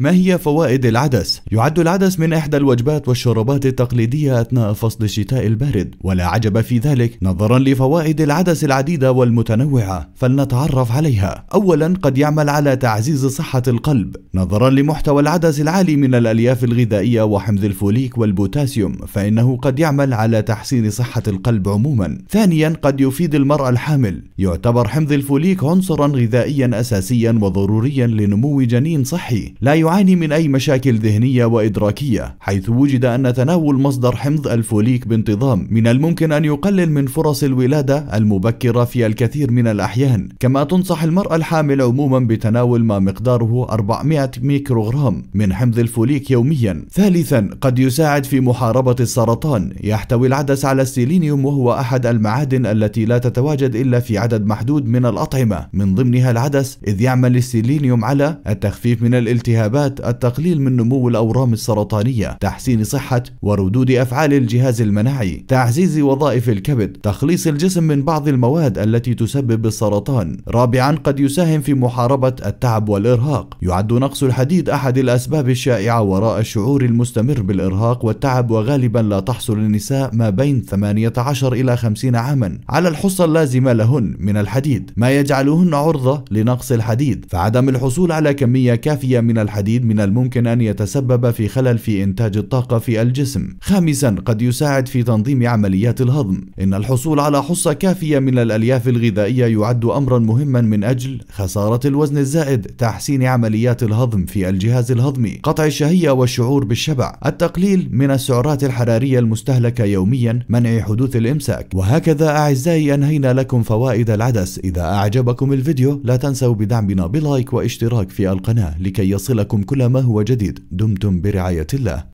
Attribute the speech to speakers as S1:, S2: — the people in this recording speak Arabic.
S1: ما هي فوائد العدس؟ يعد العدس من إحدى الوجبات والشربات التقليدية أثناء فصل الشتاء البارد، ولا عجب في ذلك نظرا لفوائد العدس العديدة والمتنوعة، فلنتعرف عليها. أولا قد يعمل على تعزيز صحة القلب، نظرا لمحتوى العدس العالي من الألياف الغذائية وحمض الفوليك والبوتاسيوم، فإنه قد يعمل على تحسين صحة القلب عموما. ثانيا قد يفيد المرأة الحامل، يعتبر حمض الفوليك عنصرا غذائيا أساسيا وضروريا لنمو جنين صحي، لا يعاني من أي مشاكل ذهنية وإدراكية حيث وجد أن تناول مصدر حمض الفوليك بانتظام من الممكن أن يقلل من فرص الولادة المبكرة في الكثير من الأحيان كما تنصح المرأة الحامل عموما بتناول ما مقداره 400 ميكروغرام من حمض الفوليك يوميا ثالثا قد يساعد في محاربة السرطان يحتوي العدس على السيلينيوم وهو أحد المعادن التي لا تتواجد إلا في عدد محدود من الأطعمة من ضمنها العدس إذ يعمل السيلينيوم على التخفيف من الالتهابات الوبات التقليل من نمو الأورام السرطانية تحسين صحة وردود أفعال الجهاز المناعي تعزيز وظائف الكبد تخليص الجسم من بعض المواد التي تسبب السرطان رابعا قد يساهم في محاربة التعب والإرهاق يعد نقص الحديد أحد الأسباب الشائعة وراء الشعور المستمر بالإرهاق والتعب وغالبا لا تحصل النساء ما بين 18 إلى 50 عاما على الحصة اللازمة لهن من الحديد ما يجعلهن عرضة لنقص الحديد فعدم الحصول على كمية كافية من الحديد الحديد من الممكن أن يتسبب في خلل في إنتاج الطاقة في الجسم خامسا قد يساعد في تنظيم عمليات الهضم إن الحصول على حصة كافية من الألياف الغذائية يعد أمرا مهما من أجل خسارة الوزن الزائد تحسين عمليات الهضم في الجهاز الهضمي قطع الشهية والشعور بالشبع التقليل من السعرات الحرارية المستهلكة يوميا منع حدوث الإمساك وهكذا أعزائي أنهينا لكم فوائد العدس إذا أعجبكم الفيديو لا تنسوا بدعمنا بلايك واشتراك في القناة لكي يصلكم لكم كل ما هو جديد دمتم برعاية الله